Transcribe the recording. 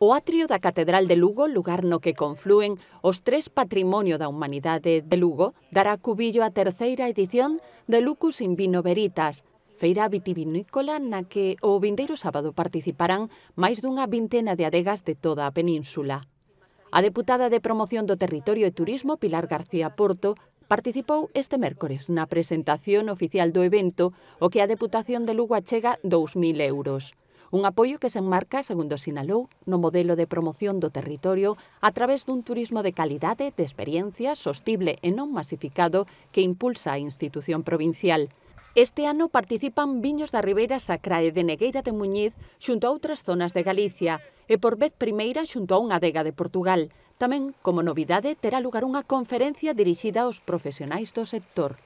O atrio da Catedral de Lugo, lugar no que confluen os tres patrimonio da humanidade de Lugo, dará cubillo a terceira edición de Lucus in Vino Veritas, feira vitivinícola na que o vindeiro sábado participarán máis dunha vintena de adegas de toda a península. A deputada de Promoción do Territorio e Turismo, Pilar García Porto, participou este mércores na presentación oficial do evento, o que a Deputación de Lugo achega 2.000 euros. Un apoio que se enmarca, segundo sinalou, no modelo de promoción do territorio a través dun turismo de calidade, de experiencia, sostible e non masificado que impulsa a institución provincial. Este ano participan Viños da Ribeira Sacra e de Negueira de Muñiz xunto a outras zonas de Galicia e por vez primeira xunto a unha adega de Portugal. Tamén, como novidade, terá lugar unha conferencia dirixida aos profesionais do sector.